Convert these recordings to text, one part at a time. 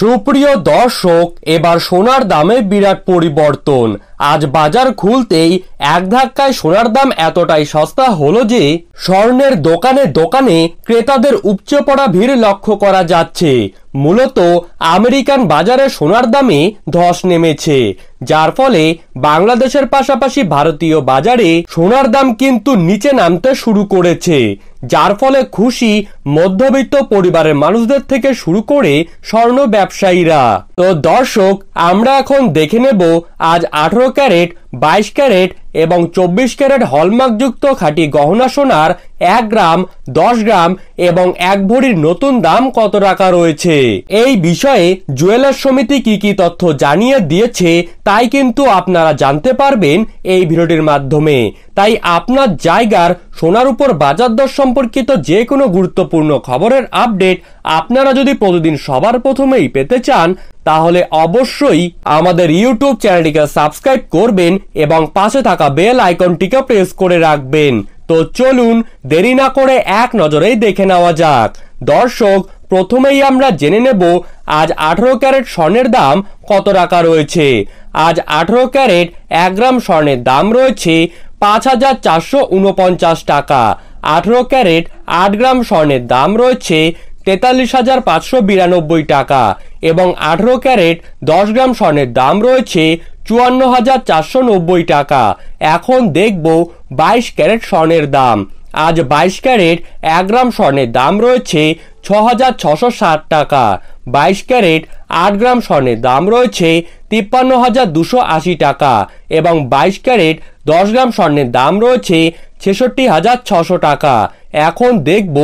সুপ্রিয় দর্শক এবার সোনার দামে বিরাট পরিবর্তন আজ বাজার খুলতেই এক ধাক্কায় সোনার দাম এতটাই সস্তা হলো যে স্বর্ণের দোকানে দোকানে ক্রেতাদের উপচে পড়া ভিড় লক্ষ্য করা যাচ্ছে মূলত আমেরিকান বাজারে সোনার দামে ধস নেমেছে যার ফলে বাংলাদেশের পাশাপাশি ভারতীয় বাজারে সোনার দাম কিন্তু নিচে নামতে শুরু করেছে যার ফলে খুশি মধ্যবিত্ত পরিবারের মানুষদের থেকে শুরু করে স্বর্ণ ব্যবসায়ীরা তো দর্শক আমরা এখন দেখে নেব আজ আঠেরো ক্যারেট বাইশ ক্যারেট এবং চব্বিশ ক্যারেট হলমার্কযুক্ত খাঁটি গহনা সোনার এক গ্রাম দশ গ্রাম এবং এক ভরির নতুন দাম কত টাকা রয়েছে এই বিষয়ে জুয়েলার সমিতি কি কি তথ্য জানিয়ে দিয়েছে তাই কিন্তু আপনারা জানতে পারবেন এই ভিডিওটির মাধ্যমে তাই আপনার জায়গার সোনার উপর বাজার দর সম্পর্কিত যে কোনো গুরুত্বপূর্ণ খবরের আপডেট আপনারা যদি প্রতিদিন সবার প্রথমেই পেতে চান তাহলে অবশ্যই আমাদের ইউটিউব চ্যানেলটিকে সাবস্ক্রাইব করবেন এবং পাশে থাকা বেল আইকনটিকে প্রেস করে রাখবেন তো চলুন দেরি না করে এক নজরেই দেখে নেওয়া যাক দর্শক প্রথমেই আমরা জেনে নেব আজ আঠেরো ক্যারেট স্বর্ণের দাম কত টাকা রয়েছে আজ আঠেরো ক্যারেট এক গ্রাম স্বর্ণের দাম রয়েছে পাঁচ হাজার চারশো উনপঞ্চাশ টাকা আঠেরো ক্যারেট আট গ্রাম স্বর্ণের দাম রয়েছে তেতাল্লিশ হাজার পাঁচশো বিরানব্বই টাকা এবং আঠেরো ক্যারেট দশ গ্রাম স্বর্ণের দাম রয়েছে চুয়ান্ন হাজার চারশো নব্বই টাকা এখন দেখব বাইশ ক্যারেট স্বর্ণের দাম আজ বাইশ ক্যারেট এক গ্রাম স্বর্ণের দাম রয়েছে ছ হাজার ছশো ষাট টাকা বাইশ ক্যারেট আট গ্রাম স্বর্ণের দাম রয়েছে তিপ্পান্ন হাজার দুশো আশি টাকা এবং বাইশ ক্যারেট দশ গ্রাম স্বর্ণের দাম রয়েছে ছেষট্টি হাজার ছশো টাকা এখন দেখব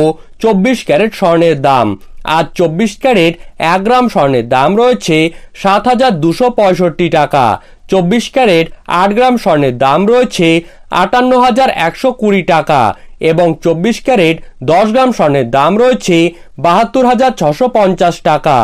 চব্বিশ ক্যারেট স্বর্ণের দাম আর চব্বিশ ক্যারেট এক গ্রাম স্বর্ণের দাম রয়েছে সাত হাজার দুশো পঁয়ষট্টি টাকা চব্বিশ ক্যারেট আট গ্রাম স্বর্ণের দাম রয়েছে আটান্ন হাজার একশো কুড়ি টাকা এবং চব্বিশ ক্যারেট দশ গ্রাম স্বর্ণের দাম রয়েছে বাহাত্তর হাজার ছশো পঞ্চাশ টাকা